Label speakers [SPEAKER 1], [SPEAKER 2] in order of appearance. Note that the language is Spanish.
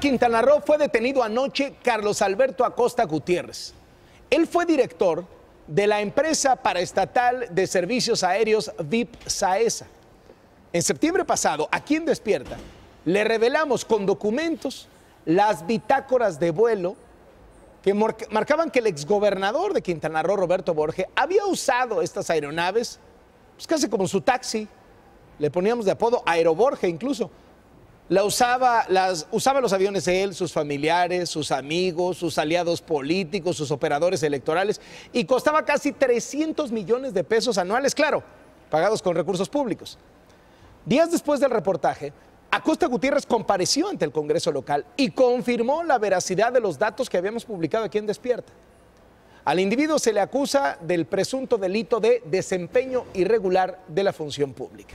[SPEAKER 1] Quintana Roo fue detenido anoche Carlos Alberto Acosta Gutiérrez. Él fue director de la empresa paraestatal de servicios aéreos VIP Saesa. En septiembre pasado, aquí en Despierta, le revelamos con documentos las bitácoras de vuelo que marcaban que el exgobernador de Quintana Roo, Roberto Borges, había usado estas aeronaves pues casi como su taxi. Le poníamos de apodo Aeroborge incluso usaba, usaba los aviones él, sus familiares, sus amigos, sus aliados políticos, sus operadores electorales y costaba casi 300 millones de pesos anuales, claro, pagados con recursos públicos. Días después del reportaje, Acosta Gutiérrez compareció ante el Congreso local y confirmó la veracidad de los datos que habíamos publicado aquí en Despierta. Al individuo se le acusa del presunto delito de desempeño irregular de la función pública.